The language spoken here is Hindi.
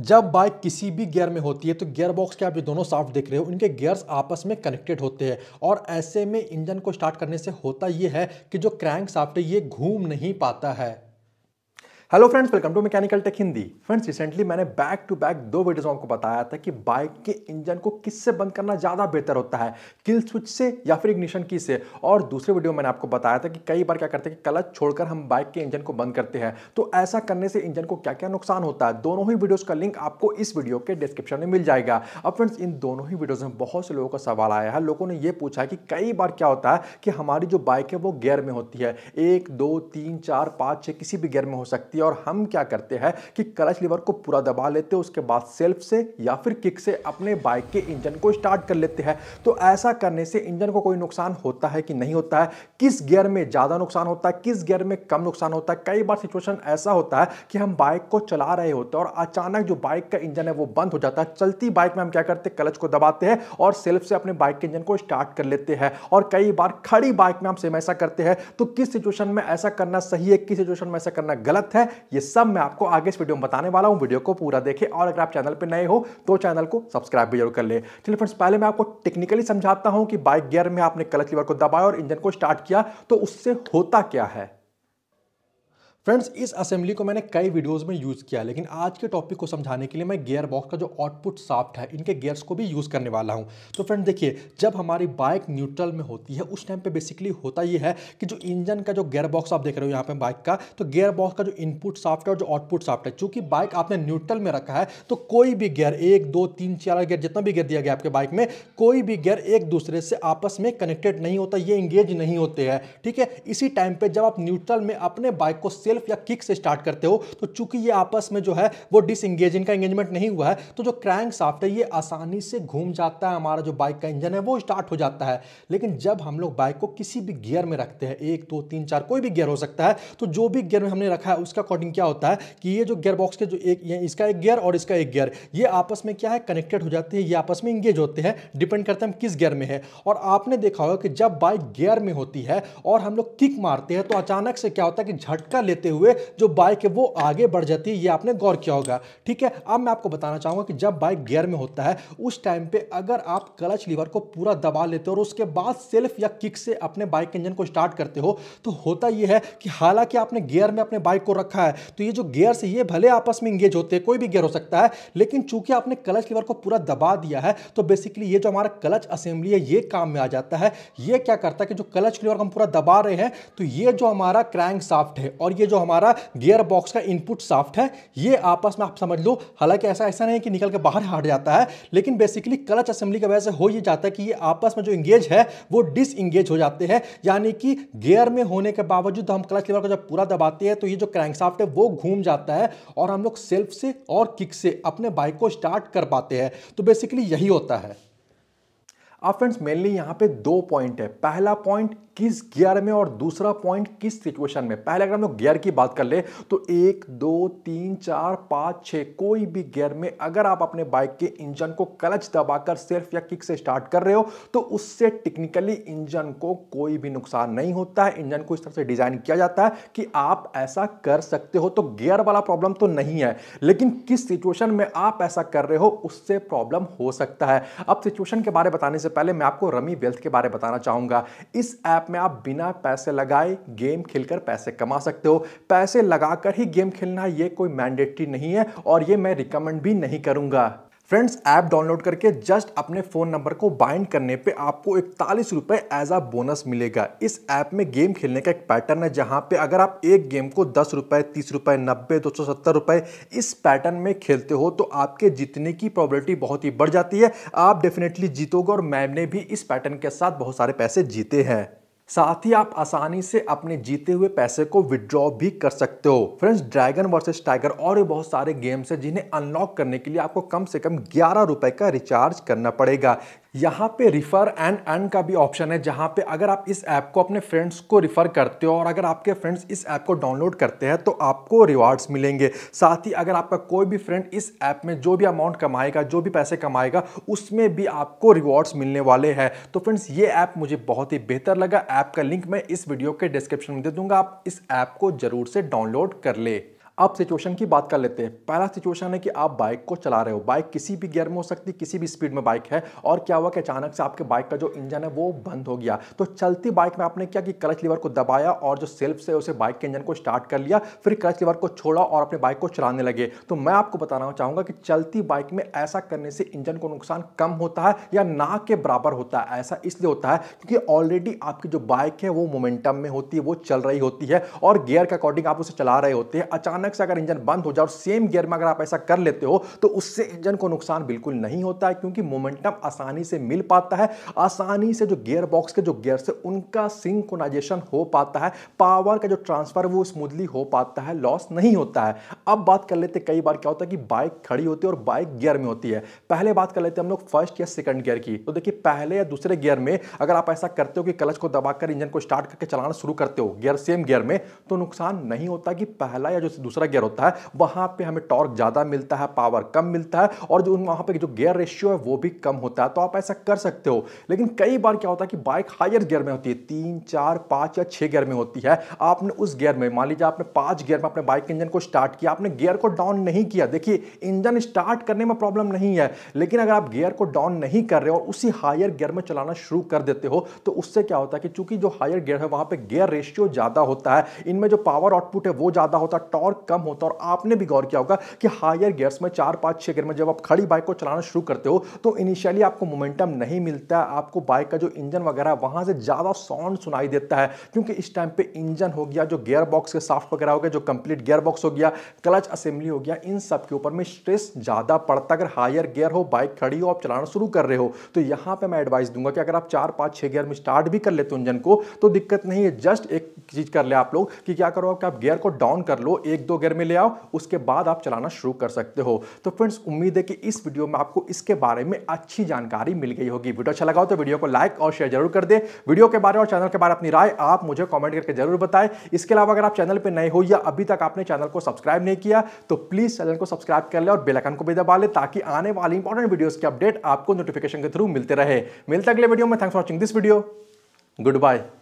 जब बाइक किसी भी गियर में होती है तो गियर बॉक्स के आप जो दोनों साफ़्ट देख रहे हो इनके गियर्स आपस में कनेक्टेड होते हैं और ऐसे में इंजन को स्टार्ट करने से होता ये है कि जो क्रैंक साफ्ट है ये घूम नहीं पाता है hello friends welcome to mechanical tech Hindi friends recently मैंने बैक टू बैक दो वीडियोस आपको बताया था कि बाइक के इंजन को किससे बंद करना ज़्यादा बेहतर होता है किल स्विच से या फिर इग्निशन की से और दूसरे वीडियो में मैंने आपको बताया था कि कई बार क्या करते हैं कि क्लच छोड़कर हम बाइक के इंजन को बंद करते हैं तो ऐसा करने से इंजन को क्या क्या नुकसान होता है दोनों ही वीडियोज़ का लिंक आपको इस वीडियो के डिस्क्रिप्शन में मिल जाएगा अब फ्रेंड्स इन दोनों ही वीडियोज़ में बहुत से लोगों का सवाल आया है लोगों ने यह पूछा है कि कई बार क्या होता है कि हमारी जो बाइक है वो गेयर में होती है एक दो तीन चार पाँच छः किसी भी गेयर में हो सकती है सकती है और हम क्या करते हैं कि क्लच लीवर को पूरा दबा लेते हैं उसके बाद सेल्फ से या फिर किक से अपने बाइक के इंजन को स्टार्ट कर लेते हैं तो ऐसा करने से इंजन को कोई नुकसान होता है कि नहीं होता है किस गियर में ज़्यादा नुकसान होता है किस गियर में कम नुकसान होता है कई बार सिचुएशन ऐसा होता है कि हम बाइक को चला रहे होते हैं और अचानक जो बाइक का इंजन है वो बंद हो जाता है चलती बाइक में हम क्या करते हैं क्लच को दबाते हैं और सेल्फ से अपने बाइक के इंजन को स्टार्ट कर लेते हैं और कई बार खड़ी बाइक में हम सेम ऐसा करते हैं तो किस सिचुएशन में ऐसा करना सही है किस सिचुएशन में ऐसा करना गलत है है ये सब मैं आपको आगे इस वीडियो में बताने वाला हूँ वीडियो को पूरा देखें और अगर आप चैनल पर नए हो तो चैनल को सब्सक्राइब भी जरूर कर ले चलिए फ्रेंड्स पहले मैं आपको टेक्निकली समझाता हूँ कि बाइक गियर में आपने कलच लीवर को दबाया और इंजन को स्टार्ट किया तो उससे होता क्या है फ्रेंड्स इस असेंबली को मैंने कई वीडियोस में यूज़ किया लेकिन आज के टॉपिक को समझाने के लिए मैं गियर बॉक्स का जो आउटपुट साफ्ट है इनके गियर्स को भी यूज़ करने वाला हूं तो फ्रेंड्स देखिए जब हमारी बाइक न्यूट्रल में होती है उस टाइम पे बेसिकली होता यह है कि जो इंजन का जो गियर बॉक्स आप देख रहे हो यहाँ पे बाइक का तो गियर बॉक्स का जो इनपुट साफ्ट है और जो आउटपुट साफ्ट है चूंकि बाइक आपने न्यूट्रल में रखा है तो कोई भी गियर एक दो तीन चार गियर जितना भी गियर दिया गया आपके बाइक में कोई भी गियर एक दूसरे से आपस में कनेक्टेड नहीं होता ये इंगेज नहीं होते हैं ठीक है इसी टाइम पर जब आप न्यूट्रल में अपने बाइक को सेल सेल्फ या किक से स्टार्ट करते हो तो चूंकि ये आपस में जो है वो डिसंगेज इनका एंगेजमेंट नहीं हुआ है तो जो क्रैंक साफ्ट है ये आसानी से घूम जाता है हमारा जो बाइक का इंजन है वो स्टार्ट हो जाता है लेकिन जब हम लोग बाइक को किसी भी गियर में रखते हैं एक दो तीन चार कोई भी गियर हो सकता है तो जो भी गियर में हमने रखा है उसका अकॉर्डिंग क्या होता है कि ये जो गियर बॉक्स के जो एक इसका एक गियर और इसका एक गियर ये आपस में क्या है कनेक्टेड हो जाते हैं ये आपस में इंगेज होते हैं डिपेंड करते हैं हम किस गियर में है और आपने देखा होगा कि जब बाइक गियर में होती है और हम लोग किक मारते हैं तो अचानक से क्या होता है कि झटका लेते लेते हुए जो बाइक है वो आगे बढ़ जाती है ये आपने गौर किया होगा ठीक है अब मैं आपको बताना चाहूँगा कि जब बाइक गियर में होता है उस टाइम पे अगर आप क्लच लीवर को पूरा दबा लेते हो और उसके बाद सेल्फ या किक से अपने बाइक इंजन को स्टार्ट करते हो तो होता यह है कि हालांकि आपने गियर में अपने बाइक को रखा है तो ये जो गियर्स ये भले आपस में इंगेज होते हैं कोई भी गियर हो सकता है लेकिन चूंकि आपने क्लच लीवर को पूरा दबा दिया है तो बेसिकली ये जो हमारा क्लच असेंबली है ये काम में आ जाता है ये क्या करता है कि जो क्लच लीवर को हम पूरा दबा रहे हैं तो ये जो हमारा क्रैंक साफ्ट है और ये जो हमारा गियर बॉक्स का इनपुट साफ्ट है ये आपस में आप समझ लो हालांकि ऐसा ऐसा नहीं कि निकल के बाहर हट जाता है लेकिन बेसिकली क्लच असेंबली की वजह से हो ये जाता है कि ये आपस में जो इंगेज है वो डिस हो जाते हैं यानी कि गियर में होने के बावजूद हम क्लच लेवर को जब पूरा दबाते हैं तो ये जो क्रैंक साफ्ट है वो घूम जाता है और हम लोग सेल्फ से और किक से अपने बाइक को स्टार्ट कर पाते हैं तो बेसिकली यही होता है अब फ्रेंड्स मेनली यहाँ पे दो पॉइंट है पहला पॉइंट किस गियर में और दूसरा पॉइंट किस सिचुएशन में पहले अगर हम लोग गियर की बात कर ले तो एक दो तीन चार पाँच छः कोई भी गियर में अगर आप अपने बाइक के इंजन को क्लच दबाकर सिर्फ या किक से स्टार्ट कर रहे हो तो उससे टेक्निकली इंजन को कोई भी नुकसान नहीं होता है इंजन को इस तरह से डिज़ाइन किया जाता है कि आप ऐसा कर सकते हो तो गियर वाला प्रॉब्लम तो नहीं है लेकिन किस सिचुएशन में आप ऐसा कर रहे हो उससे प्रॉब्लम हो सकता है अब सिचुएशन के बारे में बताने से पहले मैं आपको रमी वेल्थ के बारे में बताना चाहूंगा इस ऐप में आप बिना पैसे लगाए गेम खेलकर पैसे कमा सकते हो पैसे लगाकर ही गेम खेलना ये कोई मैंडेटरी नहीं है और ये मैं रिकमेंड भी नहीं करूंगा फ्रेंड्स ऐप डाउनलोड करके जस्ट अपने फ़ोन नंबर को बाइंड करने पे आपको इकतालीस रुपये एज आ बोनस मिलेगा इस ऐप में गेम खेलने का एक पैटर्न है जहाँ पे अगर आप एक गेम को दस रुपये तीस रुपये नब्बे दो सौ सत्तर रुपये इस पैटर्न में खेलते हो तो आपके जीतने की प्रोबेबिलिटी बहुत ही बढ़ जाती है आप डेफिनेटली जीतोगे और मैम ने भी इस पैटर्न के साथ बहुत सारे पैसे जीते हैं साथ ही आप आसानी से अपने जीते हुए पैसे को विड्रॉ भी कर सकते हो फ्रेंड्स ड्रैगन वर्सेस टाइगर और भी बहुत सारे गेम्स हैं जिन्हें अनलॉक करने के लिए आपको कम से कम ग्यारह रुपए का रिचार्ज करना पड़ेगा यहाँ पे रिफ़र एंड अर्न का भी ऑप्शन है जहाँ पे अगर आप इस ऐप को अपने फ्रेंड्स को रिफ़र करते हो और अगर आपके फ्रेंड्स इस ऐप को डाउनलोड करते हैं तो आपको रिवार्ड्स मिलेंगे साथ ही अगर आपका कोई भी फ्रेंड इस ऐप में जो भी अमाउंट कमाएगा जो भी पैसे कमाएगा उसमें भी आपको रिवॉर्ड्स मिलने वाले हैं तो फ्रेंड्स ये ऐप मुझे बहुत ही बेहतर लगा ऐप का लिंक मैं इस वीडियो के डिस्क्रिप्शन में दे दूंगा आप इस ऐप को ज़रूर से डाउनलोड कर ले अब सिचुएशन की बात कर लेते हैं पहला सिचुएशन है कि आप बाइक को चला रहे हो बाइक किसी भी गियर में हो सकती है किसी भी स्पीड में बाइक है और क्या हुआ कि अचानक से आपके बाइक का जो इंजन है वो बंद हो गया तो चलती बाइक में आपने क्या कि क्लच लीवर को दबाया और जो सेल्फ से उसे बाइक के इंजन को स्टार्ट कर लिया फिर क्लच लीवर को छोड़ा और अपने बाइक को चलाने लगे तो मैं आपको बताना चाहूँगा कि चलती बाइक में ऐसा करने से इंजन को नुकसान कम होता है या ना के बराबर होता है ऐसा इसलिए होता है क्योंकि ऑलरेडी आपकी जो बाइक है वो मोमेंटम में होती है वो चल रही होती है और गियर के अकॉर्डिंग आप उसे चला रहे होते हैं अचानक अचानक से अगर इंजन बंद हो जाए और सेम गियर में अगर आप ऐसा कर लेते हो तो उससे इंजन को नुकसान बिल्कुल नहीं होता है क्योंकि मोमेंटम आसानी से मिल पाता है आसानी से जो गियर बॉक्स के जो गियर से उनका सिंकोनाइजेशन हो पाता है पावर का जो ट्रांसफर वो स्मूथली हो पाता है लॉस नहीं होता है अब बात कर लेते कई बार क्या होता है कि बाइक खड़ी होती है और बाइक गियर में होती है पहले बात कर लेते हैं हम लोग फर्स्ट या सेकंड गियर की तो देखिए पहले या दूसरे गियर में अगर आप ऐसा करते हो कि क्लच को दबाकर इंजन को स्टार्ट करके चलाना शुरू करते हो गियर सेम गियर में तो नुकसान नहीं होता कि पहला या जो दूसरा दूसरा गियर होता है वहां पे हमें टॉर्क ज़्यादा मिलता है पावर कम मिलता है और जो वहां पे जो गियर रेशियो है वो भी कम होता है तो आप ऐसा कर सकते हो लेकिन कई बार क्या होता है कि बाइक हायर गियर में होती है तीन चार पांच या छह गियर में होती है आपने उस गियर में मान लीजिए आपने पांच गियर में अपने बाइक इंजन को स्टार्ट किया आपने गियर को डाउन नहीं किया देखिए इंजन स्टार्ट करने में प्रॉब्लम नहीं है लेकिन अगर आप गियर को डाउन नहीं कर रहे हो और उसी हायर गियर में चलाना शुरू कर देते हो तो उससे क्या होता है कि चूंकि जो हायर गियर है वहां पर गियर रेशियो ज़्यादा होता है इनमें जो पावर आउटपुट है वो ज़्यादा होता है टॉर्क कम होता है और आपने भी गौर किया होगा कि हायर गियर्स में चार पाँच छः गियर में जब आप खड़ी बाइक को चलाना शुरू करते हो तो इनिशियली आपको मोमेंटम नहीं मिलता है आपको बाइक का जो इंजन वगैरह वहाँ से ज़्यादा साउंड सुनाई देता है क्योंकि इस टाइम पे इंजन हो गया जो गियर बॉक्स के साफ वगैरह हो गया जो कंप्लीट गियर बॉक्स हो गया क्लच असेंबली हो गया इन सब के ऊपर में स्ट्रेस ज़्यादा पड़ता है अगर हायर गियर हो बाइक खड़ी हो आप चलाना शुरू कर रहे हो तो यहाँ पर मैं एडवाइस दूंगा कि अगर आप चार पाँच छः गियर में स्टार्ट भी कर लेते हो इंजन को तो दिक्कत नहीं है जस्ट एक चीज़ कर ले आप लोग कि क्या करो आप गियर को डाउन कर लो एक दो वगैरह में ले आओ उसके बाद आप चलाना शुरू कर सकते हो तो फ्रेंड्स उम्मीद है कि इस वीडियो में आपको इसके बारे में अच्छी जानकारी मिल गई होगी वीडियो अच्छा लगाओ तो वीडियो को लाइक और शेयर जरूर कर दे वीडियो के बारे और चैनल के बारे में अपनी राय आप मुझे कॉमेंट करके जरूर बताएं इसके अलावा अगर आप चैनल पर नए हो या अभी तक आपने चैनल को सब्सक्राइब नहीं किया तो प्लीज़ चैनल को सब्सक्राइब कर ले और बेलाइकन को भी दबा ले ताकि आने वाली इंपॉर्टेंट वीडियोज़ की अपडेट आपको नोटिफिकेशन के थ्रू मिलते रहे मिलते अगले वीडियो में thanks for watching this video good bye